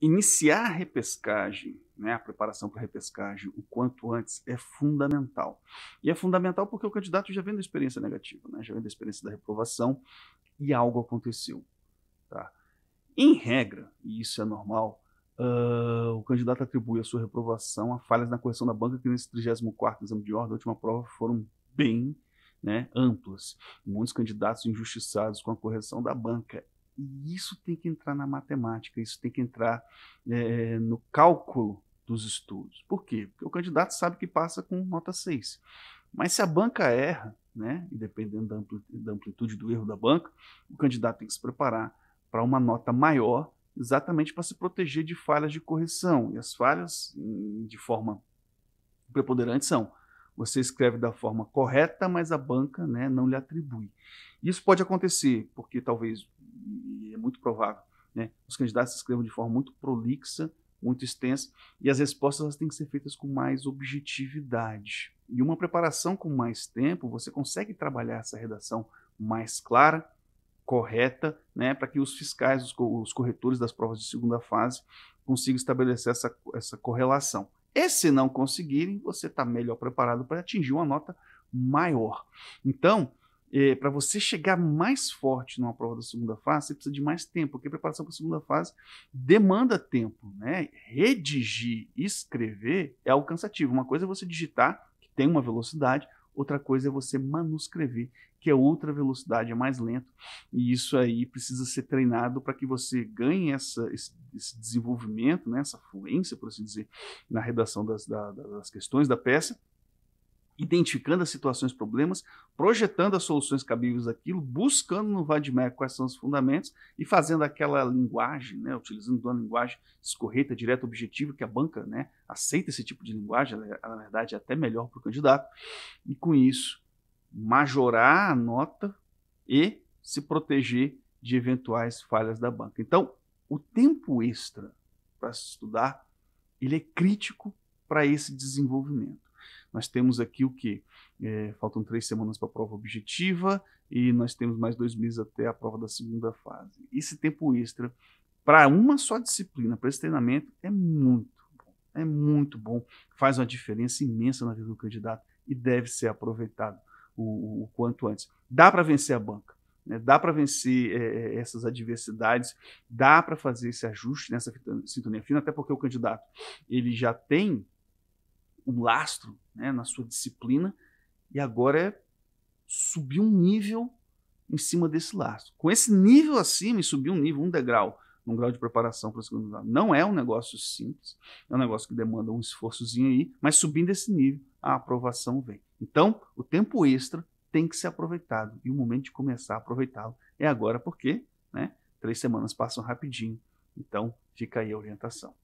iniciar a repescagem, né, a preparação para a repescagem o quanto antes é fundamental. E é fundamental porque o candidato já vem da experiência negativa, né, já vem da experiência da reprovação e algo aconteceu. Tá? Em regra, e isso é normal, uh, o candidato atribui a sua reprovação a falhas na correção da banca que nesse 34 exame de ordem da última prova foram bem né, amplas. Muitos candidatos injustiçados com a correção da banca e isso tem que entrar na matemática, isso tem que entrar é, no cálculo dos estudos. Por quê? Porque o candidato sabe que passa com nota 6. Mas se a banca erra, né, e dependendo da amplitude, da amplitude do erro da banca, o candidato tem que se preparar para uma nota maior, exatamente para se proteger de falhas de correção. E as falhas, hum, de forma preponderante, são você escreve da forma correta, mas a banca né, não lhe atribui. Isso pode acontecer porque talvez é muito provável. Né? Os candidatos se de forma muito prolixa, muito extensa, e as respostas têm que ser feitas com mais objetividade. E uma preparação com mais tempo, você consegue trabalhar essa redação mais clara, correta, né, para que os fiscais, os, co os, corretores das provas de segunda fase consigam estabelecer essa, essa correlação. E se não conseguirem, você está melhor preparado para atingir uma nota maior. Então, é, para você chegar mais forte numa prova da segunda fase, você precisa de mais tempo, porque a preparação para a segunda fase demanda tempo. Né? Redigir, escrever é algo cansativo. Uma coisa é você digitar, que tem uma velocidade, outra coisa é você manuscrever, que é outra velocidade, é mais lento, e isso aí precisa ser treinado para que você ganhe essa, esse, esse, desenvolvimento, né? essa fluência, por assim dizer, na redação das, da, das questões da peça identificando as situações, problemas, projetando as soluções cabíveis daquilo, buscando no VADMEC quais são os fundamentos e fazendo aquela linguagem, né, utilizando uma linguagem escorreta, direta, objetiva, que a banca né, aceita esse tipo de linguagem, é, ela, na verdade é até melhor para o candidato, e com isso majorar a nota e se proteger de eventuais falhas da banca. Então, o tempo extra para se estudar, ele é crítico para esse desenvolvimento. Nós temos aqui o que? É, faltam três semanas para a prova objetiva e nós temos mais dois meses até a prova da segunda fase. Esse tempo extra, para uma só disciplina, para esse treinamento, é muito bom. É muito bom. Faz uma diferença imensa na vida do candidato e deve ser aproveitado o, o quanto antes. Dá para vencer a banca. Né? Dá para vencer é, é, essas adversidades, dá para fazer esse ajuste nessa sintonia fina, até porque o candidato ele já tem um lastro né, na sua disciplina e agora é subir um nível em cima desse lastro. Com esse nível acima e subir um nível, um degrau, um grau de preparação para o segundo grau, não é um negócio simples, é um negócio que demanda um esforçozinho aí, mas subindo esse nível, a aprovação vem. Então, o tempo extra tem que ser aproveitado e o momento de começar a aproveitá-lo é agora, porque né, três semanas passam rapidinho. Então, fica aí a orientação.